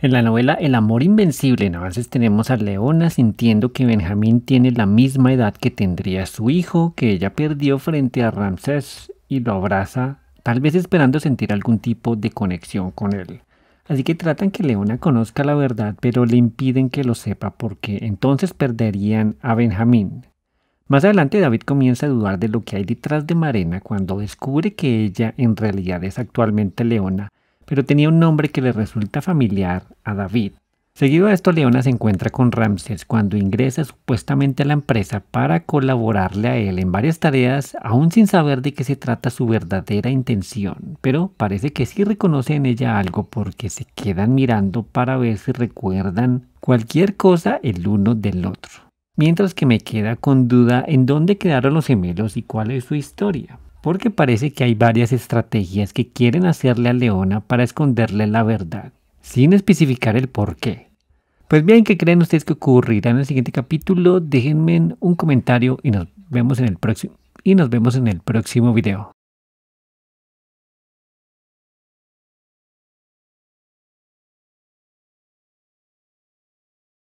En la novela El amor invencible en avances tenemos a Leona sintiendo que Benjamín tiene la misma edad que tendría su hijo que ella perdió frente a Ramsés y lo abraza, tal vez esperando sentir algún tipo de conexión con él. Así que tratan que Leona conozca la verdad, pero le impiden que lo sepa porque entonces perderían a Benjamín. Más adelante David comienza a dudar de lo que hay detrás de Marena cuando descubre que ella en realidad es actualmente Leona pero tenía un nombre que le resulta familiar a David. Seguido a esto, Leona se encuentra con Ramses cuando ingresa supuestamente a la empresa para colaborarle a él en varias tareas, aún sin saber de qué se trata su verdadera intención, pero parece que sí reconoce en ella algo porque se quedan mirando para ver si recuerdan cualquier cosa el uno del otro. Mientras que me queda con duda en dónde quedaron los gemelos y cuál es su historia porque parece que hay varias estrategias que quieren hacerle a Leona para esconderle la verdad, sin especificar el por qué. Pues bien, ¿qué creen ustedes que ocurrirá en el siguiente capítulo? Déjenme un comentario y nos vemos en el próximo y nos vemos en el próximo video.